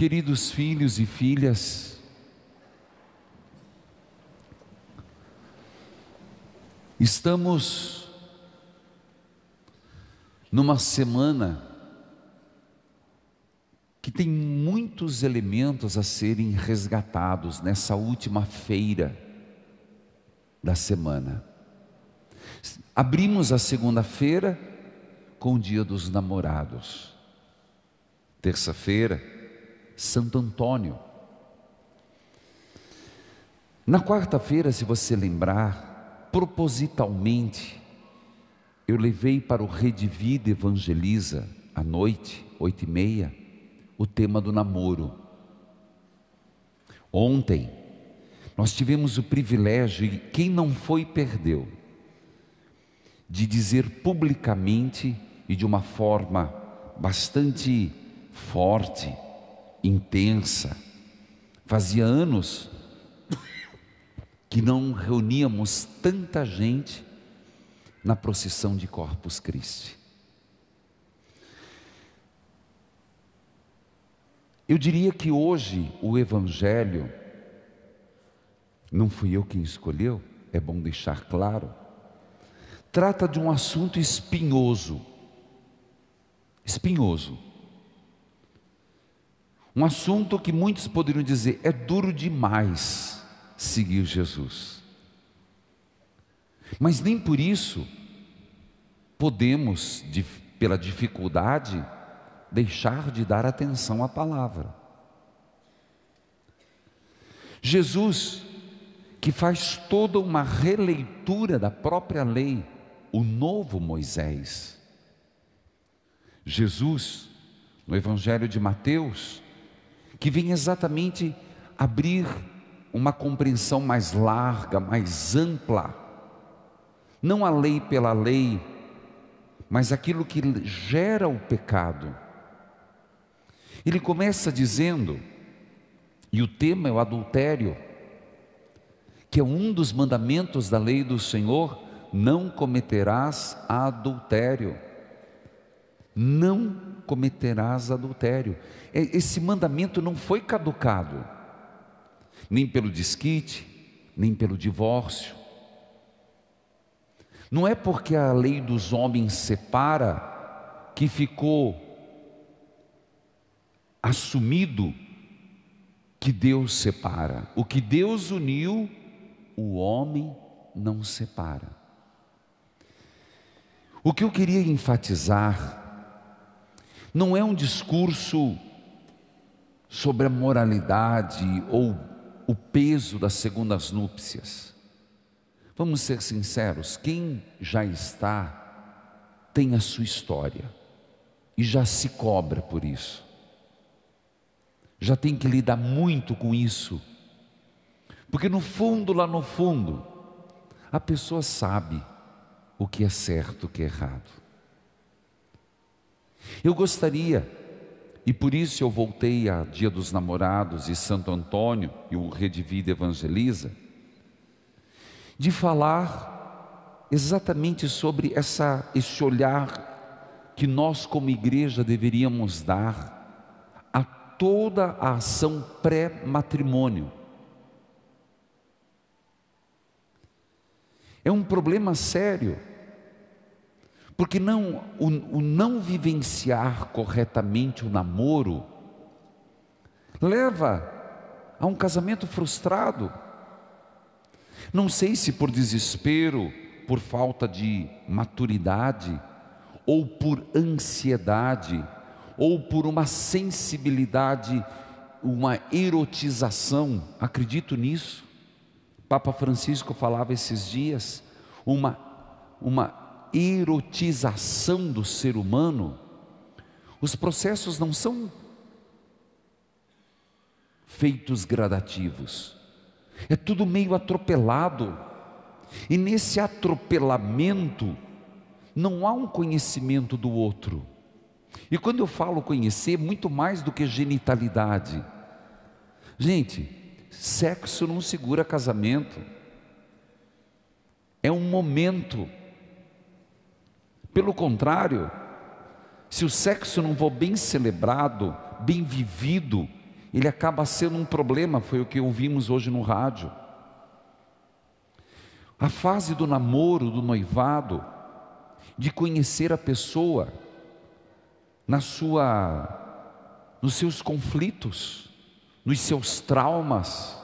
queridos filhos e filhas, estamos numa semana que tem muitos elementos a serem resgatados nessa última feira da semana. Abrimos a segunda-feira com o Dia dos Namorados. Terça-feira, Santo Antônio. Na quarta-feira, se você lembrar, propositalmente, eu levei para o Rede Vida Evangeliza, à noite, oito e meia, o tema do namoro. Ontem, nós tivemos o privilégio, e quem não foi, perdeu, de dizer publicamente e de uma forma bastante forte, intensa. Fazia anos que não reuníamos tanta gente na procissão de Corpus Christi. Eu diria que hoje o Evangelho, não fui eu quem escolheu, é bom deixar claro, trata de um assunto espinhoso. Espinhoso um assunto que muitos poderiam dizer é duro demais seguir Jesus. Mas nem por isso podemos, pela dificuldade, deixar de dar atenção à palavra. Jesus, que faz toda uma releitura da própria lei, o novo Moisés. Jesus, no Evangelho de Mateus, que vem exatamente abrir uma compreensão mais larga, mais ampla. Não a lei pela lei, mas aquilo que gera o pecado. Ele começa dizendo, e o tema é o adultério, que é um dos mandamentos da lei do Senhor: não cometerás adultério. Não cometerás adultério. Esse mandamento não foi caducado, nem pelo desquite, nem pelo divórcio. Não é porque a lei dos homens separa que ficou assumido que Deus separa. O que Deus uniu, o homem não separa. O que eu queria enfatizar não é um discurso sobre a moralidade ou o peso das segundas núpcias. Vamos ser sinceros, quem já está tem a sua história e já se cobra por isso. Já tem que lidar muito com isso. Porque no fundo, lá no fundo, a pessoa sabe o que é certo, o que é errado. Eu gostaria, e por isso eu voltei a Dia dos Namorados e Santo Antônio e o Rede Vida Evangeliza, de falar exatamente sobre essa, esse olhar que nós, como igreja, deveríamos dar a toda a ação pré-matrimônio. É um problema sério porque não, o, o não vivenciar corretamente o namoro leva a um casamento frustrado. Não sei se por desespero, por falta de maturidade, ou por ansiedade, ou por uma sensibilidade, uma erotização, acredito nisso. Papa Francisco falava esses dias, uma, uma erotização do ser humano, os processos não são feitos gradativos, é tudo meio atropelado, e nesse atropelamento não há um conhecimento do outro. E quando eu falo conhecer, muito mais do que genitalidade. Gente, sexo não segura casamento. É um momento pelo contrário, se o sexo não for bem celebrado, bem vivido, ele acaba sendo um problema, foi o que ouvimos hoje no rádio. A fase do namoro, do noivado, de conhecer a pessoa na sua nos seus conflitos, nos seus traumas.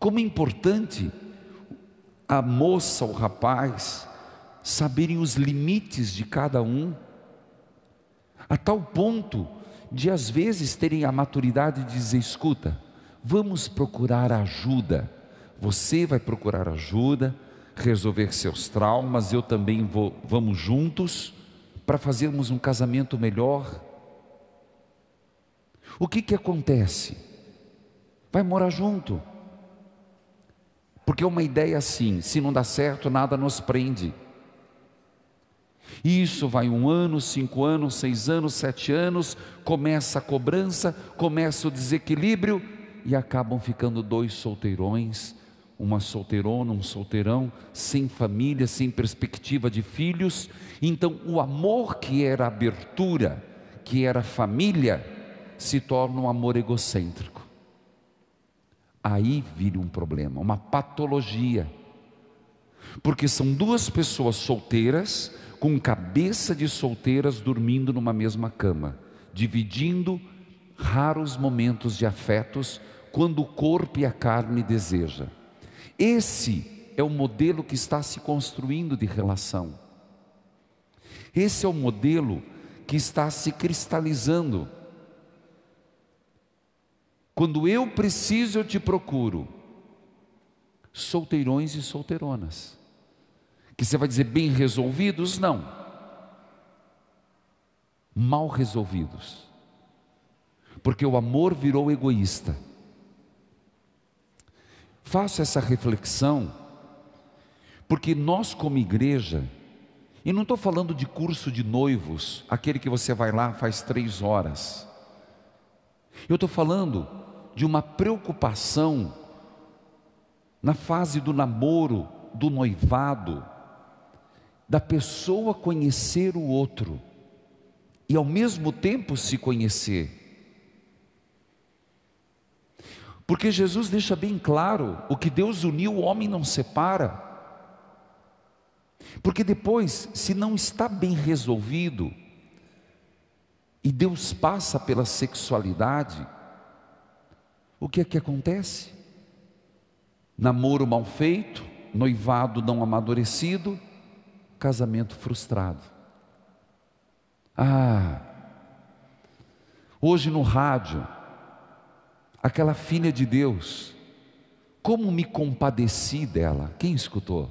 Como é importante a moça, o rapaz, saberem os limites de cada um, a tal ponto de às vezes terem a maturidade de dizer: escuta, vamos procurar ajuda. Você vai procurar ajuda, resolver seus traumas, eu também vou, vamos juntos para fazermos um casamento melhor. O que que acontece? Vai morar junto. Porque é uma ideia assim, se não dá certo, nada nos prende isso vai um ano, cinco anos, seis anos, sete anos, começa a cobrança, começa o desequilíbrio e acabam ficando dois solteirões, uma solteirona, um solteirão, sem família, sem perspectiva de filhos. Então, o amor que era abertura, que era família, se torna um amor egocêntrico. Aí vira um problema, uma patologia. Porque são duas pessoas solteiras com cabeça de solteiras dormindo numa mesma cama, dividindo raros momentos de afetos quando o corpo e a carne deseja. Esse é o modelo que está se construindo de relação. Esse é o modelo que está se cristalizando. Quando eu preciso, eu te procuro. Solteirões e solteironas que você vai dizer bem resolvidos, não. Mal resolvidos. Porque o amor virou egoísta. Faça essa reflexão, porque nós, como igreja, e não estou falando de curso de noivos, aquele que você vai lá faz três horas. Eu estou falando de uma preocupação na fase do namoro, do noivado, da pessoa conhecer o outro e ao mesmo tempo se conhecer. Porque Jesus deixa bem claro: o que Deus uniu, o homem não separa. Porque depois, se não está bem resolvido, e Deus passa pela sexualidade, o que é que acontece? Namoro mal feito, noivado não amadurecido, casamento frustrado. Ah, hoje no rádio, aquela filha de Deus, como me compadeci dela. Quem escutou?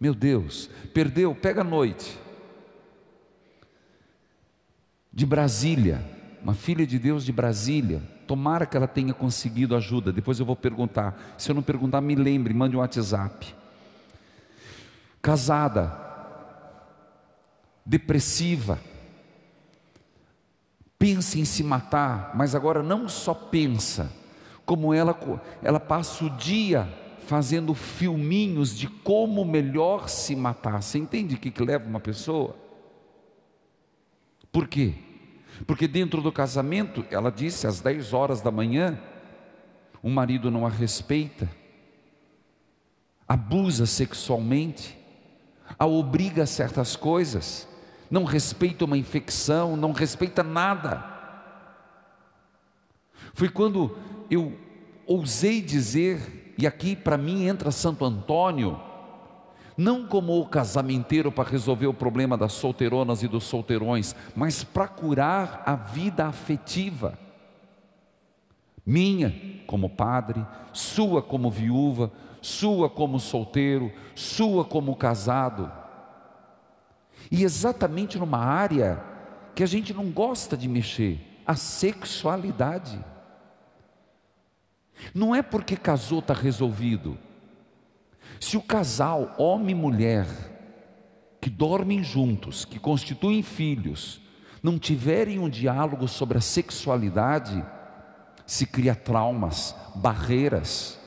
Meu Deus, perdeu, pega a noite. De Brasília, uma filha de Deus de Brasília, tomara que ela tenha conseguido ajuda. Depois eu vou perguntar. Se eu não perguntar, me lembre, mande um WhatsApp. Casada, depressiva, pensa em se matar, mas agora não só pensa, como ela, ela passa o dia fazendo filminhos de como melhor se matar. Você entende o que, que leva uma pessoa? Por quê? Porque dentro do casamento, ela disse às 10 horas da manhã, o marido não a respeita, abusa sexualmente, a obriga a certas coisas, não respeita uma infecção, não respeita nada. Foi quando eu ousei dizer, e aqui para mim entra Santo Antônio, não como o casamenteiro para resolver o problema das solteironas e dos solteirões, mas para curar a vida afetiva. Minha como padre, sua como viúva, sua como solteiro, sua como casado. E exatamente numa área que a gente não gosta de mexer, a sexualidade. Não é porque casou está resolvido. Se o casal, homem e mulher, que dormem juntos, que constituem filhos, não tiverem um diálogo sobre a sexualidade, se cria traumas, barreiras.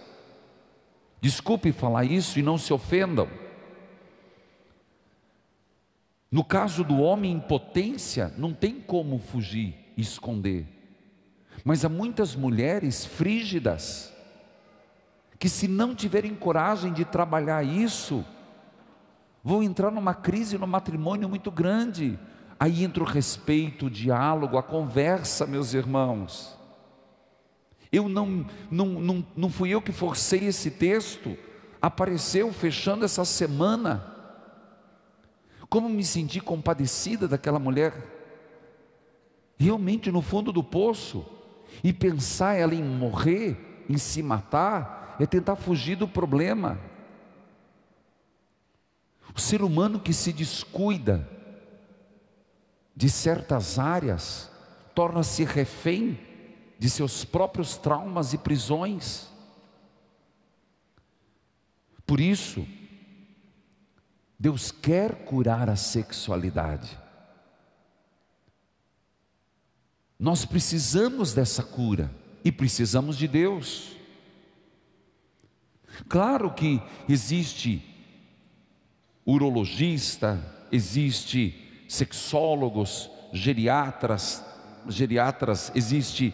Desculpe falar isso e não se ofendam. No caso do homem em potência, não tem como fugir, esconder. Mas há muitas mulheres frígidas, que se não tiverem coragem de trabalhar isso, vão entrar numa crise no matrimônio muito grande. Aí entra o respeito, o diálogo, a conversa, meus irmãos. Eu não, não, não, não fui eu que forcei esse texto, apareceu fechando essa semana como me senti compadecida daquela mulher, realmente no fundo do poço, e pensar ela em morrer, em se matar, é tentar fugir do problema. O ser humano que se descuida de certas áreas, torna-se refém de seus próprios traumas e prisões. Por isso, Deus quer curar a sexualidade. Nós precisamos dessa cura e precisamos de Deus. Claro que existe urologista, existe sexólogos, geriatras, geriatras, existe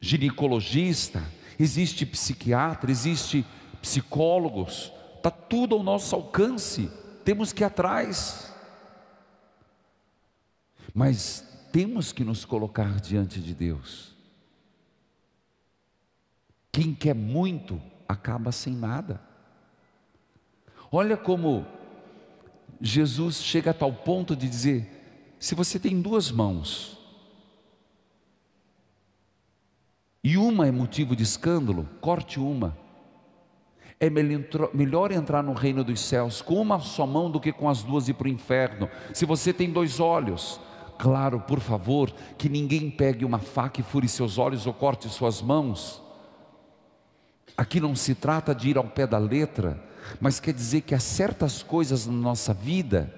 ginecologista, existe psiquiatra, existe psicólogos, está tudo ao nosso alcance, temos que ir atrás, mas temos que nos colocar diante de Deus. Quem quer muito acaba sem nada. Olha como Jesus chega a tal ponto de dizer: se você tem duas mãos, e uma é motivo de escândalo, corte uma é melhor entrar no reino dos céus com uma só mão do que com as duas e para o inferno. Se você tem dois olhos, claro, por favor, que ninguém pegue uma faca e fure seus olhos ou corte suas mãos. Aqui não se trata de ir ao pé da letra, mas quer dizer que há certas coisas na nossa vida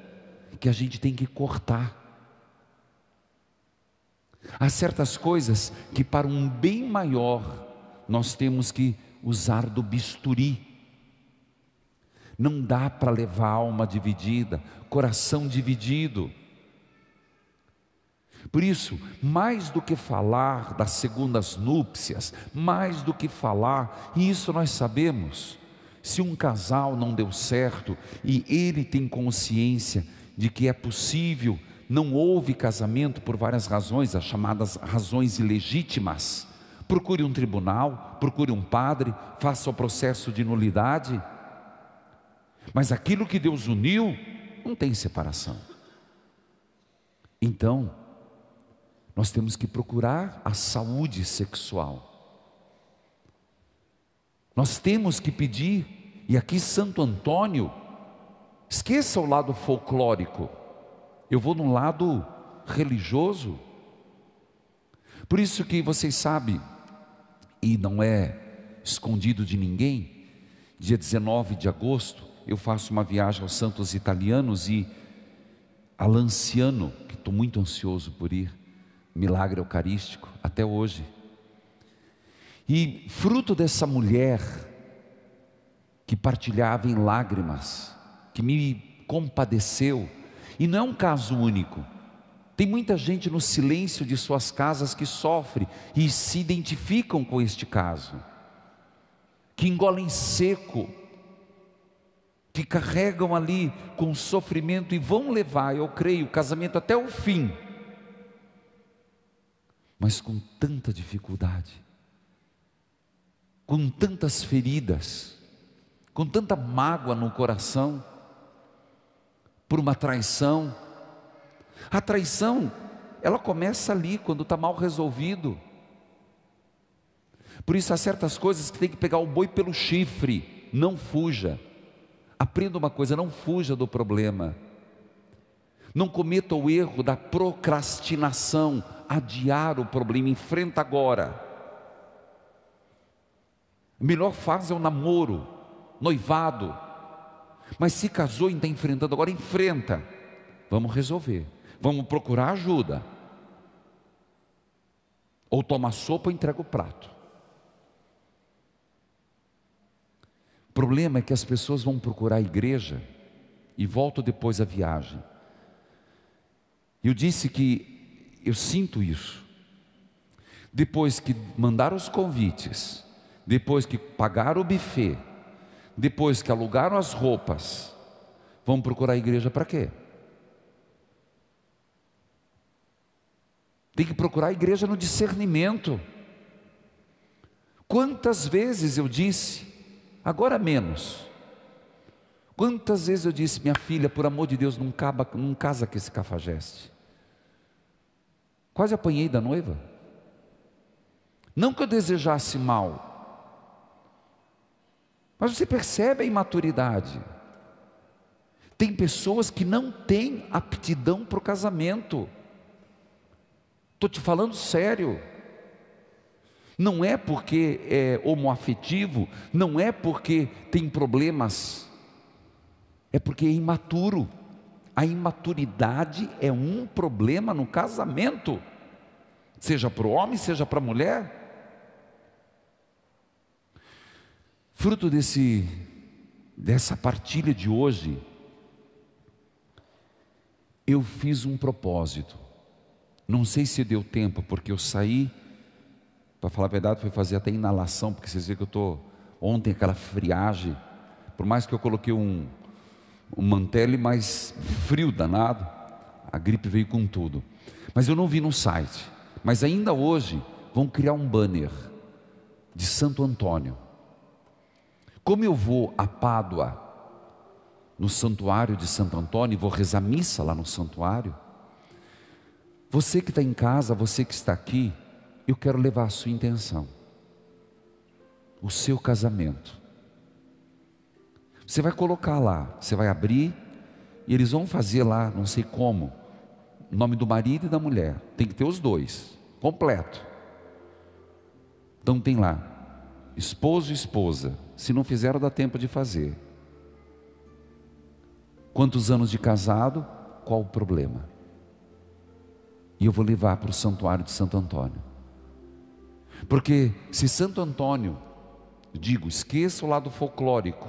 que a gente tem que cortar. Há certas coisas que, para um bem maior, nós temos que usar do bisturi. Não dá para levar alma dividida, coração dividido. Por isso, mais do que falar das segundas núpcias, mais do que falar, e isso nós sabemos, se um casal não deu certo e ele tem consciência de que é possível, não houve casamento por várias razões, as chamadas razões ilegítimas, procure um tribunal, procure um padre, faça o processo de nulidade mas aquilo que Deus uniu, não tem separação. Então, nós temos que procurar a saúde sexual. Nós temos que pedir, e aqui Santo Antônio, esqueça o lado folclórico, eu vou num lado religioso. Por isso que vocês sabem, e não é escondido de ninguém, dia 19 de agosto, eu faço uma viagem aos santos italianos e a Lanciano, que estou muito ansioso por ir, milagre eucarístico, até hoje. E fruto dessa mulher que partilhava em lágrimas, que me compadeceu, e não é um caso único, tem muita gente no silêncio de suas casas que sofre e se identificam com este caso, que engolem seco que carregam ali com sofrimento e vão levar, eu creio, o casamento até o fim, mas com tanta dificuldade, com tantas feridas, com tanta mágoa no coração, por uma traição. A traição, ela começa ali, quando está mal resolvido. Por isso há certas coisas que tem que pegar o boi pelo chifre, não fuja Aprenda uma coisa: não fuja do problema. Não cometa o erro da procrastinação, adiar o problema, enfrenta agora. A melhor fase é o namoro, noivado. Mas se casou e está enfrentando agora, enfrenta. Vamos resolver. Vamos procurar ajuda. Ou toma sopa ou entrega o prato. O problema é que as pessoas vão procurar a igreja e voltam depois da viagem. Eu disse que eu sinto isso. Depois que mandaram os convites, depois que pagaram o buffet, depois que alugaram as roupas, vão procurar a igreja para quê? Tem que procurar a igreja no discernimento. Quantas vezes eu disse agora menos. Quantas vezes eu disse, minha filha, por amor de Deus, não, caba, não casa com esse cafajeste. Quase apanhei da noiva. Não que eu desejasse mal, mas você percebe a imaturidade. Tem pessoas que não têm aptidão para o casamento. Estou te falando sério não é porque é homoafetivo, não é porque tem problemas, é porque é imaturo. A imaturidade é um problema no casamento, seja para o homem, seja para a mulher. Fruto desse, dessa partilha de hoje, eu fiz um propósito. Não sei se deu tempo, porque eu saí para falar a verdade, fui fazer até inalação, porque vocês viram que eu estou. Ontem, aquela friagem, por mais que eu coloquei um, um mais frio danado, a gripe veio com tudo. Mas eu não vi no site. Mas ainda hoje vão criar um banner de Santo Antônio. Como eu vou a Pádua, no santuário de Santo Antônio, e vou rezar missa lá no santuário, você que está em casa, você que está aqui, eu quero levar a sua intenção, o seu casamento. Você vai colocar lá, você vai abrir, e eles vão fazer lá, não sei como, o nome do marido e da mulher. Tem que ter os dois, completo. Então tem lá, esposo e esposa. Se não fizeram, dá tempo de fazer. Quantos anos de casado? Qual o problema? E eu vou levar para o santuário de Santo Antônio. Porque se Santo Antônio, digo, esqueça o lado folclórico,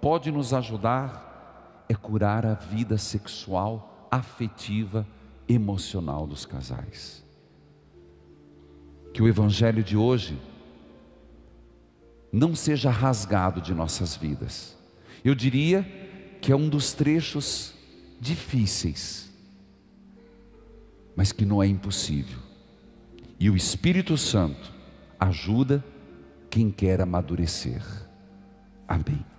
pode nos ajudar é curar a vida sexual, afetiva, emocional dos casais. Que o evangelho de hoje não seja rasgado de nossas vidas. Eu diria que é um dos trechos difíceis, mas que não é impossível. E o Espírito Santo ajuda quem quer amadurecer. Amém.